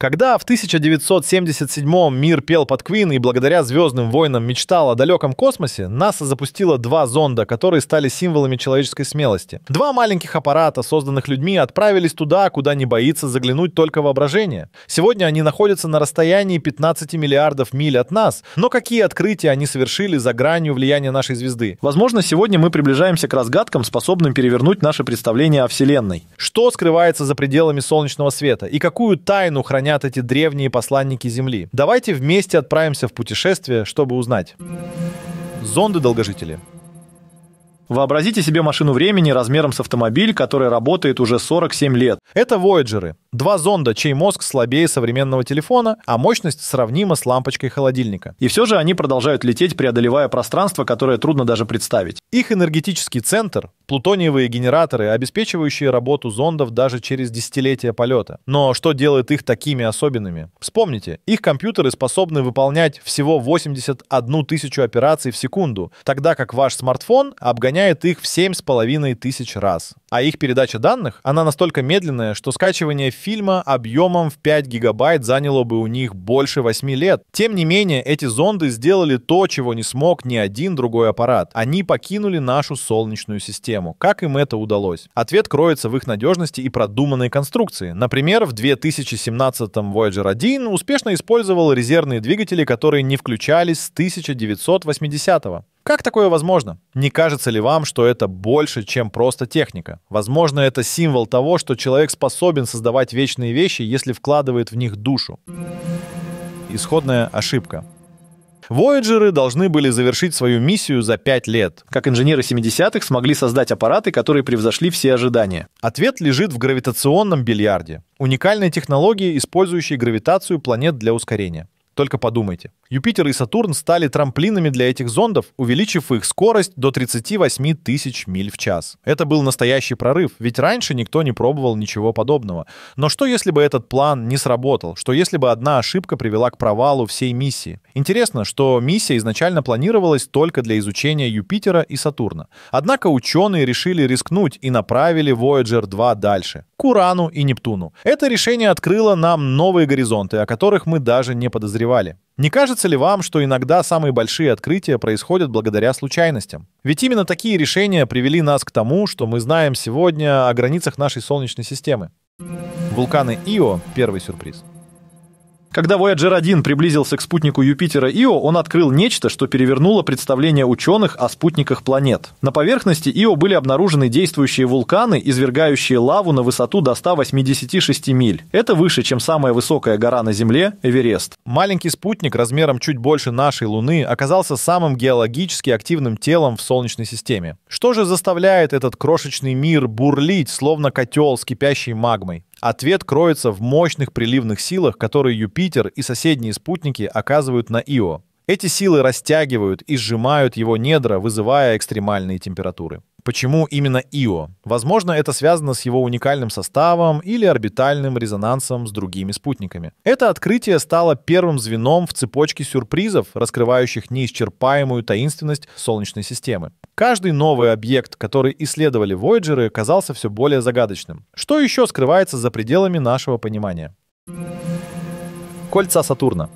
Когда в 1977 мир пел под Квин и благодаря «Звездным войнам» мечтал о далеком космосе, НАСА запустила два зонда, которые стали символами человеческой смелости. Два маленьких аппарата, созданных людьми, отправились туда, куда не боится заглянуть только воображение. Сегодня они находятся на расстоянии 15 миллиардов миль от нас, но какие открытия они совершили за гранью влияния нашей звезды? Возможно, сегодня мы приближаемся к разгадкам, способным перевернуть наше представление о Вселенной. Что скрывается за пределами солнечного света и какую тайну хранят хранят эти древние посланники Земли. Давайте вместе отправимся в путешествие, чтобы узнать. Зонды-долгожители. Вообразите себе машину времени размером с автомобиль, которая работает уже 47 лет. Это Вояджеры. Два зонда, чей мозг слабее современного телефона, а мощность сравнима с лампочкой холодильника. И все же они продолжают лететь, преодолевая пространство, которое трудно даже представить. Их энергетический центр — плутониевые генераторы, обеспечивающие работу зондов даже через десятилетия полета. Но что делает их такими особенными? Вспомните, их компьютеры способны выполнять всего 81 тысячу операций в секунду, тогда как ваш смартфон обгоняет их в 7,5 тысяч раз а их передача данных, она настолько медленная, что скачивание фильма объемом в 5 гигабайт заняло бы у них больше 8 лет. Тем не менее, эти зонды сделали то, чего не смог ни один другой аппарат. Они покинули нашу Солнечную систему. Как им это удалось? Ответ кроется в их надежности и продуманной конструкции. Например, в 2017 Voyager 1 успешно использовал резервные двигатели, которые не включались с 1980 -го. Как такое возможно? Не кажется ли вам, что это больше, чем просто техника? Возможно, это символ того, что человек способен создавать вечные вещи, если вкладывает в них душу. Исходная ошибка. Вояджеры должны были завершить свою миссию за 5 лет. Как инженеры 70-х смогли создать аппараты, которые превзошли все ожидания? Ответ лежит в гравитационном бильярде. Уникальной технологии, использующей гравитацию планет для ускорения. Только подумайте. Юпитер и Сатурн стали трамплинами для этих зондов, увеличив их скорость до 38 тысяч миль в час. Это был настоящий прорыв, ведь раньше никто не пробовал ничего подобного. Но что если бы этот план не сработал? Что если бы одна ошибка привела к провалу всей миссии? Интересно, что миссия изначально планировалась только для изучения Юпитера и Сатурна. Однако ученые решили рискнуть и направили Voyager 2 дальше, к Урану и Нептуну. Это решение открыло нам новые горизонты, о которых мы даже не подозревали преодолевали. Не кажется ли вам, что иногда самые большие открытия происходят благодаря случайностям? Ведь именно такие решения привели нас к тому, что мы знаем сегодня о границах нашей Солнечной системы. Вулканы Ио – первый сюрприз. Когда Voyager 1 приблизился к спутнику Юпитера Ио, он открыл нечто, что перевернуло представление ученых о спутниках планет. На поверхности Ио были обнаружены действующие вулканы, извергающие лаву на высоту до 186 миль. Это выше, чем самая высокая гора на Земле – Эверест. Маленький спутник размером чуть больше нашей Луны оказался самым геологически активным телом в Солнечной системе. Что же заставляет этот крошечный мир бурлить, словно котел с кипящей магмой? Ответ кроется в мощных приливных силах, которые Юпитер и соседние спутники оказывают на Ио. Эти силы растягивают и сжимают его недра, вызывая экстремальные температуры. Почему именно Ио? Возможно, это связано с его уникальным составом или орбитальным резонансом с другими спутниками. Это открытие стало первым звеном в цепочке сюрпризов, раскрывающих неисчерпаемую таинственность Солнечной системы. Каждый новый объект, который исследовали Вояджеры, казался все более загадочным. Что еще скрывается за пределами нашего понимания? Кольца Сатурна.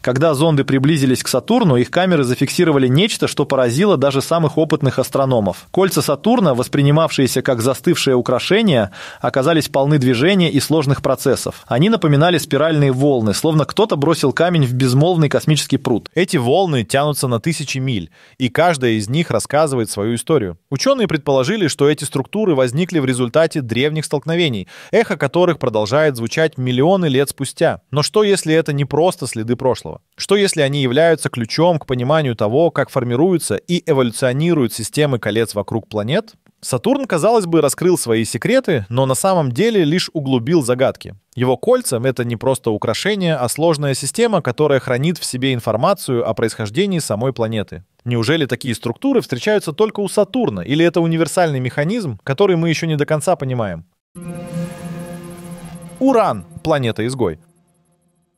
Когда зонды приблизились к Сатурну, их камеры зафиксировали нечто, что поразило даже самых опытных астрономов. Кольца Сатурна, воспринимавшиеся как застывшее украшение, оказались полны движения и сложных процессов. Они напоминали спиральные волны, словно кто-то бросил камень в безмолвный космический пруд. Эти волны тянутся на тысячи миль, и каждая из них рассказывает свою историю. Ученые предположили, что эти структуры возникли в результате древних столкновений, эхо которых продолжает звучать миллионы лет спустя. Но что, если это не просто следы прошлого? прошлого? Что если они являются ключом к пониманию того, как формируются и эволюционируют системы колец вокруг планет? Сатурн, казалось бы, раскрыл свои секреты, но на самом деле лишь углубил загадки. Его кольца — это не просто украшение, а сложная система, которая хранит в себе информацию о происхождении самой планеты. Неужели такие структуры встречаются только у Сатурна, или это универсальный механизм, который мы еще не до конца понимаем? Уран — планета-изгой.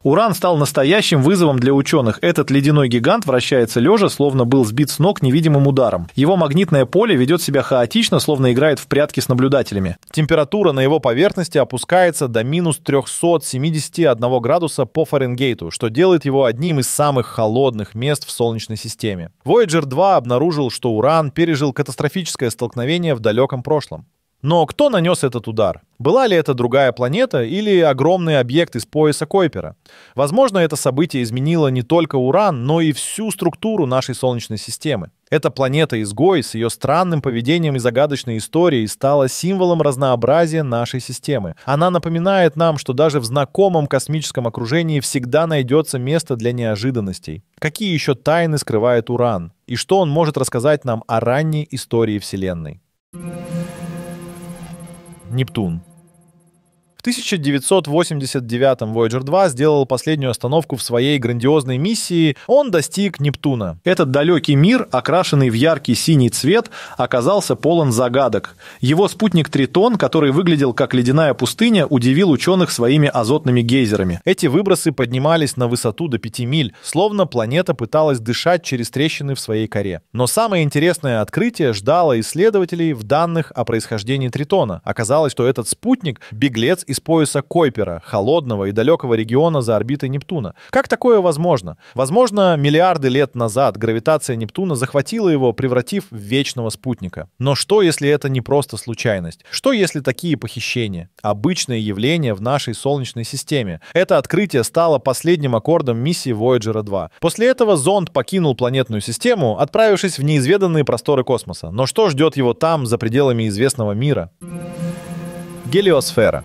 Уран стал настоящим вызовом для ученых. Этот ледяной гигант вращается лежа, словно был сбит с ног невидимым ударом. Его магнитное поле ведет себя хаотично, словно играет в прятки с наблюдателями. Температура на его поверхности опускается до минус 371 градуса по Фаренгейту, что делает его одним из самых холодных мест в Солнечной системе. Voyager 2 обнаружил, что Уран пережил катастрофическое столкновение в далеком прошлом. Но кто нанес этот удар? Была ли это другая планета или огромный объект из пояса Койпера? Возможно, это событие изменило не только Уран, но и всю структуру нашей Солнечной системы. Эта планета-изгой с ее странным поведением и загадочной историей стала символом разнообразия нашей системы. Она напоминает нам, что даже в знакомом космическом окружении всегда найдется место для неожиданностей. Какие еще тайны скрывает Уран? И что он может рассказать нам о ранней истории Вселенной? Нептун. В 1989 Voyager 2 сделал последнюю остановку в своей грандиозной миссии. Он достиг Нептуна. Этот далекий мир, окрашенный в яркий синий цвет, оказался полон загадок. Его спутник Тритон, который выглядел как ледяная пустыня, удивил ученых своими азотными гейзерами. Эти выбросы поднимались на высоту до 5 миль, словно планета пыталась дышать через трещины в своей коре. Но самое интересное открытие ждало исследователей в данных о происхождении Тритона. Оказалось, что этот спутник — беглец из пояса Койпера, холодного и далекого региона за орбитой Нептуна. Как такое возможно? Возможно, миллиарды лет назад гравитация Нептуна захватила его, превратив в вечного спутника. Но что, если это не просто случайность? Что, если такие похищения? Обычное явление в нашей Солнечной системе. Это открытие стало последним аккордом миссии Voyager 2. После этого зонд покинул планетную систему, отправившись в неизведанные просторы космоса. Но что ждет его там, за пределами известного мира? Гелиосфера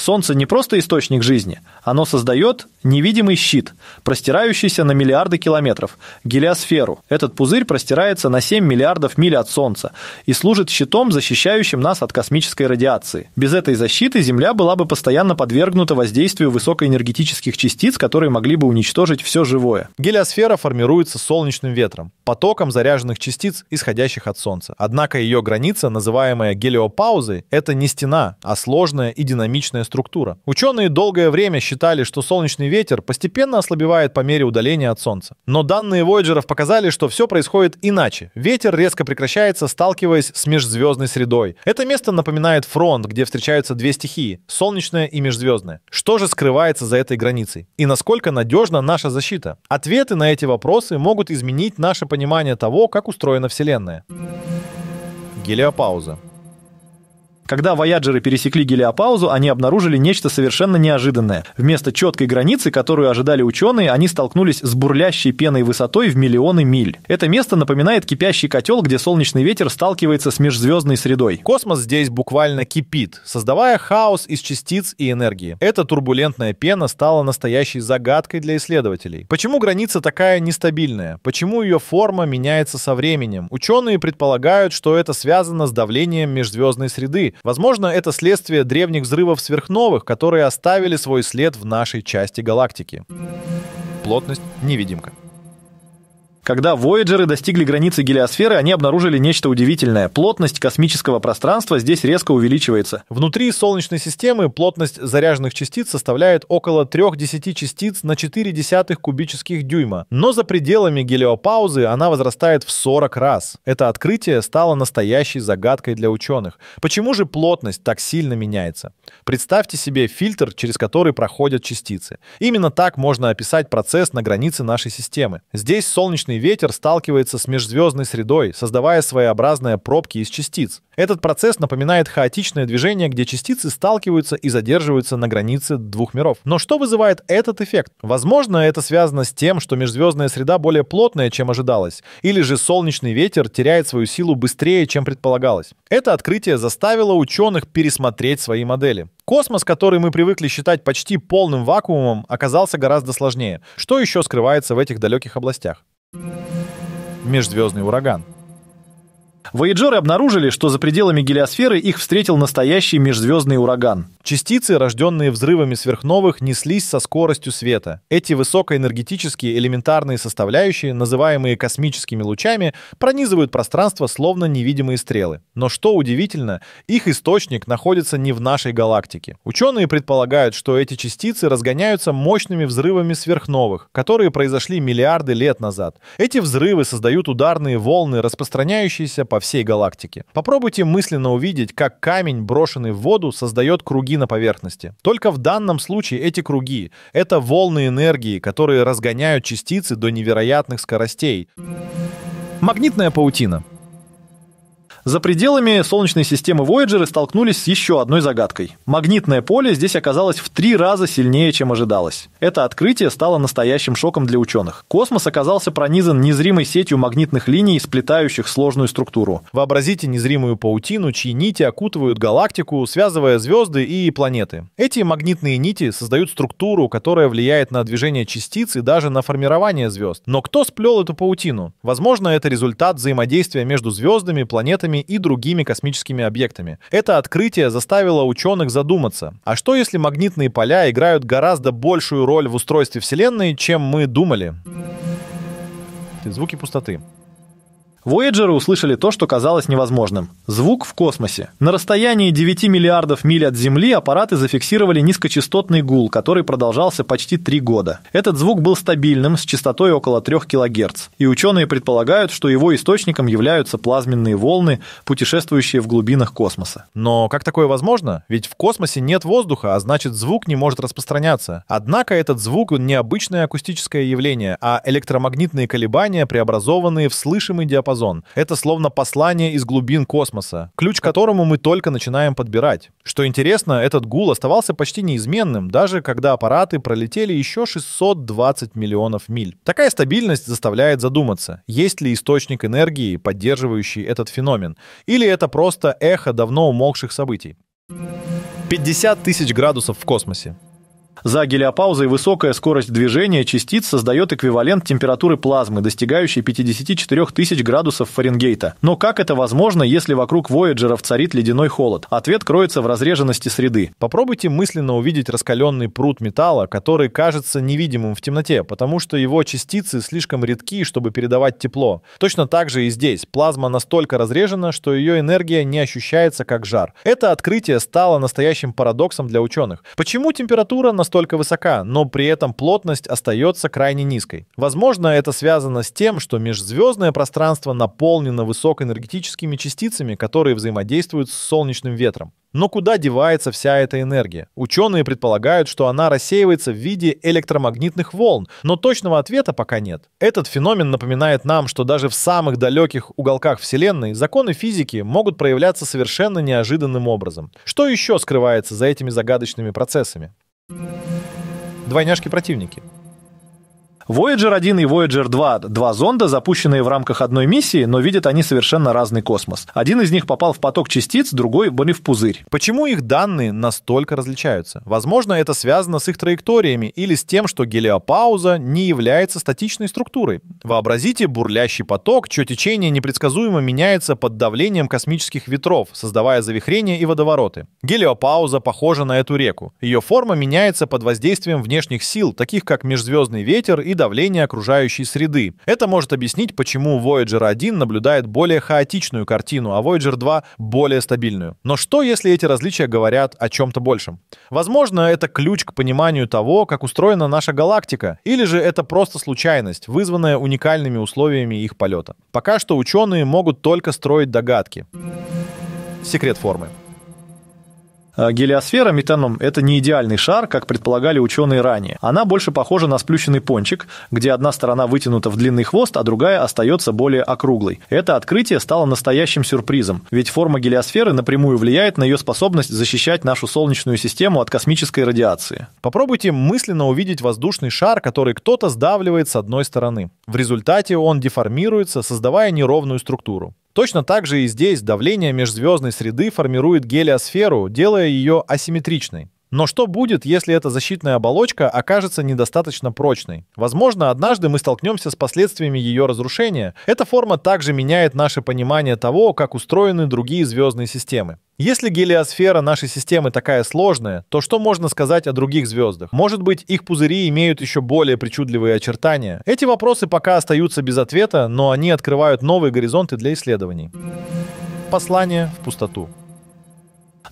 Солнце не просто источник жизни, оно создает невидимый щит, простирающийся на миллиарды километров, гелиосферу. Этот пузырь простирается на 7 миллиардов миль от Солнца и служит щитом, защищающим нас от космической радиации. Без этой защиты Земля была бы постоянно подвергнута воздействию высокоэнергетических частиц, которые могли бы уничтожить все живое. Гелиосфера формируется солнечным ветром, потоком заряженных частиц, исходящих от Солнца. Однако ее граница, называемая гелиопаузой, это не стена, а сложная и динамичная структура. Ученые долгое время считали, что солнечный ветер постепенно ослабевает по мере удаления от Солнца. Но данные Вояджеров показали, что все происходит иначе. Ветер резко прекращается, сталкиваясь с межзвездной средой. Это место напоминает фронт, где встречаются две стихии – солнечная и межзвездная. Что же скрывается за этой границей? И насколько надежна наша защита? Ответы на эти вопросы могут изменить наше понимание того, как устроена Вселенная. Гелиопауза. Когда вояджеры пересекли гелиопаузу, они обнаружили нечто совершенно неожиданное. Вместо четкой границы, которую ожидали ученые, они столкнулись с бурлящей пеной высотой в миллионы миль. Это место напоминает кипящий котел, где солнечный ветер сталкивается с межзвездной средой. Космос здесь буквально кипит, создавая хаос из частиц и энергии. Эта турбулентная пена стала настоящей загадкой для исследователей. Почему граница такая нестабильная? Почему ее форма меняется со временем? Ученые предполагают, что это связано с давлением межзвездной среды, Возможно, это следствие древних взрывов сверхновых, которые оставили свой след в нашей части галактики. Плотность невидимка. Когда «Вояджеры» достигли границы гелиосферы, они обнаружили нечто удивительное. Плотность космического пространства здесь резко увеличивается. Внутри Солнечной системы плотность заряженных частиц составляет около 3-10 частиц на десятых кубических дюйма. Но за пределами гелиопаузы она возрастает в 40 раз. Это открытие стало настоящей загадкой для ученых. Почему же плотность так сильно меняется? Представьте себе фильтр, через который проходят частицы. Именно так можно описать процесс на границе нашей системы. Здесь солнечный ветер сталкивается с межзвездной средой, создавая своеобразные пробки из частиц. Этот процесс напоминает хаотичное движение, где частицы сталкиваются и задерживаются на границе двух миров. Но что вызывает этот эффект? Возможно, это связано с тем, что межзвездная среда более плотная, чем ожидалось, или же солнечный ветер теряет свою силу быстрее, чем предполагалось. Это открытие заставило ученых пересмотреть свои модели. Космос, который мы привыкли считать почти полным вакуумом, оказался гораздо сложнее. Что еще скрывается в этих далеких областях? Межзвездный ураган Вояджеры обнаружили, что за пределами гелиосферы их встретил настоящий межзвездный ураган. Частицы, рожденные взрывами сверхновых, неслись со скоростью света. Эти высокоэнергетические элементарные составляющие, называемые космическими лучами, пронизывают пространство словно невидимые стрелы. Но что удивительно, их источник находится не в нашей галактике. Ученые предполагают, что эти частицы разгоняются мощными взрывами сверхновых, которые произошли миллиарды лет назад. Эти взрывы создают ударные волны, распространяющиеся по всей галактике. Попробуйте мысленно увидеть, как камень, брошенный в воду, создает круги на поверхности. Только в данном случае эти круги — это волны энергии, которые разгоняют частицы до невероятных скоростей. Магнитная паутина. За пределами Солнечной системы Voyager столкнулись с еще одной загадкой. Магнитное поле здесь оказалось в три раза сильнее, чем ожидалось. Это открытие стало настоящим шоком для ученых. Космос оказался пронизан незримой сетью магнитных линий, сплетающих сложную структуру. Вообразите незримую паутину, чьи нити окутывают галактику, связывая звезды и планеты. Эти магнитные нити создают структуру, которая влияет на движение частиц и даже на формирование звезд. Но кто сплел эту паутину? Возможно, это результат взаимодействия между звездами, планетами планетами и другими космическими объектами. Это открытие заставило ученых задуматься, а что если магнитные поля играют гораздо большую роль в устройстве Вселенной, чем мы думали? Звуки пустоты. Вояджеры услышали то, что казалось невозможным. Звук в космосе. На расстоянии 9 миллиардов миль от Земли аппараты зафиксировали низкочастотный гул, который продолжался почти 3 года. Этот звук был стабильным, с частотой около 3 кГц. И ученые предполагают, что его источником являются плазменные волны, путешествующие в глубинах космоса. Но как такое возможно? Ведь в космосе нет воздуха, а значит звук не может распространяться. Однако этот звук не обычное акустическое явление, а электромагнитные колебания, преобразованные в слышимый диапазон диапазон. Это словно послание из глубин космоса, ключ к которому мы только начинаем подбирать. Что интересно, этот гул оставался почти неизменным, даже когда аппараты пролетели еще 620 миллионов миль. Такая стабильность заставляет задуматься, есть ли источник энергии, поддерживающий этот феномен, или это просто эхо давно умолкших событий. 50 тысяч градусов в космосе. За гелиопаузой высокая скорость движения частиц создает эквивалент температуры плазмы, достигающей 54 тысяч градусов Фаренгейта. Но как это возможно, если вокруг Вояджеров царит ледяной холод? Ответ кроется в разреженности среды. Попробуйте мысленно увидеть раскаленный пруд металла, который кажется невидимым в темноте, потому что его частицы слишком редки, чтобы передавать тепло. Точно так же и здесь. Плазма настолько разрежена, что ее энергия не ощущается как жар. Это открытие стало настоящим парадоксом для ученых. Почему температура настолько настолько высока, но при этом плотность остается крайне низкой. Возможно, это связано с тем, что межзвездное пространство наполнено высокоэнергетическими частицами, которые взаимодействуют с солнечным ветром. Но куда девается вся эта энергия? Ученые предполагают, что она рассеивается в виде электромагнитных волн, но точного ответа пока нет. Этот феномен напоминает нам, что даже в самых далеких уголках Вселенной законы физики могут проявляться совершенно неожиданным образом. Что еще скрывается за этими загадочными процессами? Двойняшки-противники. Voyager 1 и Voyager 2 — два зонда, запущенные в рамках одной миссии, но видят они совершенно разный космос. Один из них попал в поток частиц, другой — были в пузырь. Почему их данные настолько различаются? Возможно, это связано с их траекториями или с тем, что гелиопауза не является статичной структурой. Вообразите бурлящий поток, чье течение непредсказуемо меняется под давлением космических ветров, создавая завихрения и водовороты. Гелиопауза похожа на эту реку. Ее форма меняется под воздействием внешних сил, таких как межзвездный ветер и давление окружающей среды. Это может объяснить, почему Voyager 1 наблюдает более хаотичную картину, а Voyager 2 — более стабильную. Но что, если эти различия говорят о чем-то большем? Возможно, это ключ к пониманию того, как устроена наша галактика, или же это просто случайность, вызванная уникальными условиями их полета. Пока что ученые могут только строить догадки. Секрет формы. А, гелиосфера метаном – это не идеальный шар, как предполагали ученые ранее. Она больше похожа на сплющенный пончик, где одна сторона вытянута в длинный хвост, а другая остается более округлой. Это открытие стало настоящим сюрпризом, ведь форма гелиосферы напрямую влияет на ее способность защищать нашу Солнечную систему от космической радиации. Попробуйте мысленно увидеть воздушный шар, который кто-то сдавливает с одной стороны. В результате он деформируется, создавая неровную структуру. Точно так же и здесь давление межзвездной среды формирует гелиосферу, делая ее асимметричной. Но что будет, если эта защитная оболочка окажется недостаточно прочной? Возможно, однажды мы столкнемся с последствиями ее разрушения. Эта форма также меняет наше понимание того, как устроены другие звездные системы. Если гелиосфера нашей системы такая сложная, то что можно сказать о других звездах? Может быть, их пузыри имеют еще более причудливые очертания? Эти вопросы пока остаются без ответа, но они открывают новые горизонты для исследований. Послание в пустоту.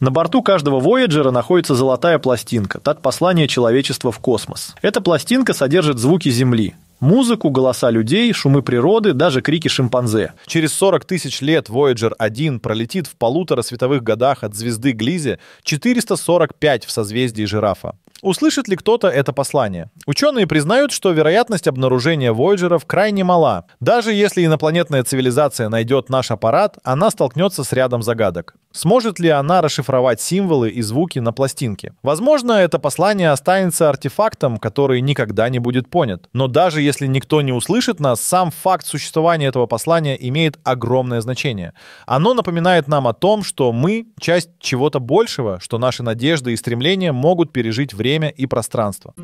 На борту каждого Вояджера находится золотая пластинка, так послание человечества в космос. Эта пластинка содержит звуки Земли, Музыку, голоса людей, шумы природы, даже крики шимпанзе. Через 40 тысяч лет Voyager 1 пролетит в полутора световых годах от звезды Глизи 445 в созвездии жирафа. Услышит ли кто-то это послание? Ученые признают, что вероятность обнаружения Voyager крайне мала. Даже если инопланетная цивилизация найдет наш аппарат, она столкнется с рядом загадок. Сможет ли она расшифровать символы и звуки на пластинке? Возможно, это послание останется артефактом, который никогда не будет понят. Но даже если никто не услышит нас, сам факт существования этого послания имеет огромное значение. Оно напоминает нам о том, что мы — часть чего-то большего, что наши надежды и стремления могут пережить время и пространство.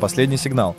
Последний сигнал.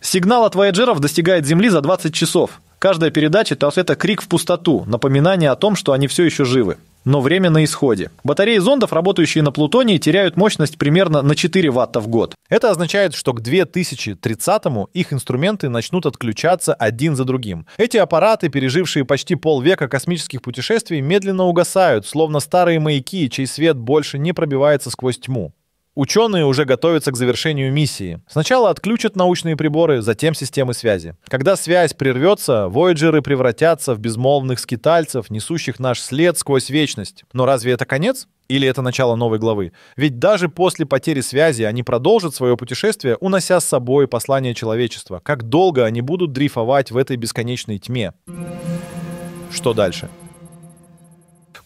Сигнал от вояджеров достигает Земли за 20 часов. Каждая передача — это крик в пустоту, напоминание о том, что они все еще живы но время на исходе. Батареи зондов, работающие на Плутонии, теряют мощность примерно на 4 ватта в год. Это означает, что к 2030-му их инструменты начнут отключаться один за другим. Эти аппараты, пережившие почти полвека космических путешествий, медленно угасают, словно старые маяки, чей свет больше не пробивается сквозь тьму. Ученые уже готовятся к завершению миссии. Сначала отключат научные приборы, затем системы связи. Когда связь прервется, вояджеры превратятся в безмолвных скитальцев, несущих наш след сквозь вечность. Но разве это конец? Или это начало новой главы? Ведь даже после потери связи они продолжат свое путешествие, унося с собой послание человечества. Как долго они будут дрейфовать в этой бесконечной тьме? Что дальше?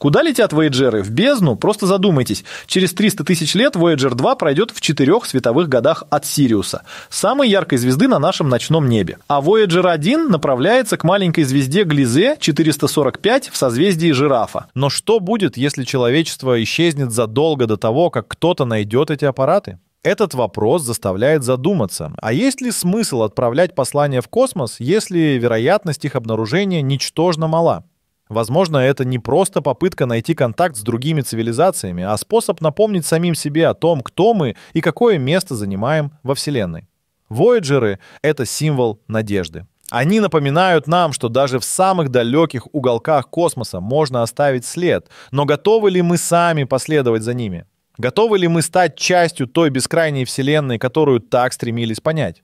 Куда летят Вояджеры? В бездну? Просто задумайтесь. Через 300 тысяч лет Voyager 2 пройдет в четырех световых годах от Сириуса, самой яркой звезды на нашем ночном небе. А Voyager 1 направляется к маленькой звезде Глизе 445 в созвездии Жирафа. Но что будет, если человечество исчезнет задолго до того, как кто-то найдет эти аппараты? Этот вопрос заставляет задуматься, а есть ли смысл отправлять послания в космос, если вероятность их обнаружения ничтожно мала? Возможно, это не просто попытка найти контакт с другими цивилизациями, а способ напомнить самим себе о том, кто мы и какое место занимаем во Вселенной. Вояджеры — это символ надежды. Они напоминают нам, что даже в самых далеких уголках космоса можно оставить след, но готовы ли мы сами последовать за ними? Готовы ли мы стать частью той бескрайней вселенной, которую так стремились понять?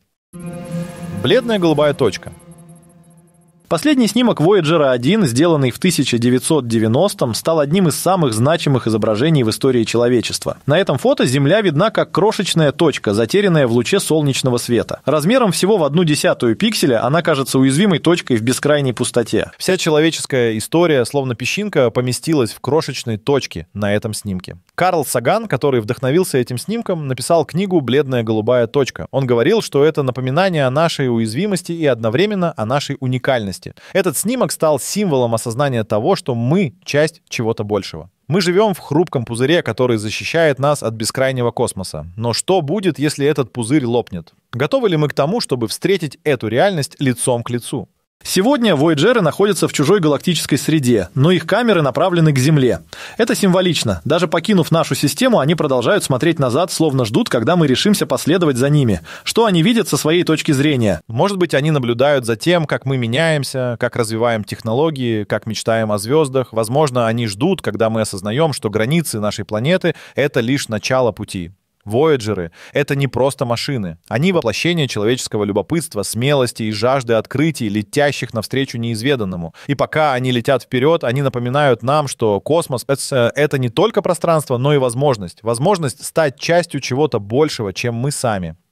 Бледная голубая точка — Последний снимок Voyager 1, сделанный в 1990-м, стал одним из самых значимых изображений в истории человечества. На этом фото Земля видна как крошечная точка, затерянная в луче солнечного света. Размером всего в одну десятую пикселя она кажется уязвимой точкой в бескрайней пустоте. Вся человеческая история, словно песчинка, поместилась в крошечной точке на этом снимке. Карл Саган, который вдохновился этим снимком, написал книгу «Бледная голубая точка». Он говорил, что это напоминание о нашей уязвимости и одновременно о нашей уникальности ценности. Этот снимок стал символом осознания того, что мы часть чего-то большего. Мы живем в хрупком пузыре, который защищает нас от бескрайнего космоса. Но что будет, если этот пузырь лопнет? Готовы ли мы к тому, чтобы встретить эту реальность лицом к лицу? Сегодня Voyager'ы находятся в чужой галактической среде, но их камеры направлены к Земле. Это символично. Даже покинув нашу систему, они продолжают смотреть назад, словно ждут, когда мы решимся последовать за ними. Что они видят со своей точки зрения? Может быть, они наблюдают за тем, как мы меняемся, как развиваем технологии, как мечтаем о звездах. Возможно, они ждут, когда мы осознаем, что границы нашей планеты — это лишь начало пути. Вояджеры — это не просто машины. Они воплощение человеческого любопытства, смелости и жажды открытий, летящих навстречу неизведанному. И пока они летят вперед, они напоминают нам, что космос — это не только пространство, но и возможность. Возможность стать частью чего-то большего, чем мы сами.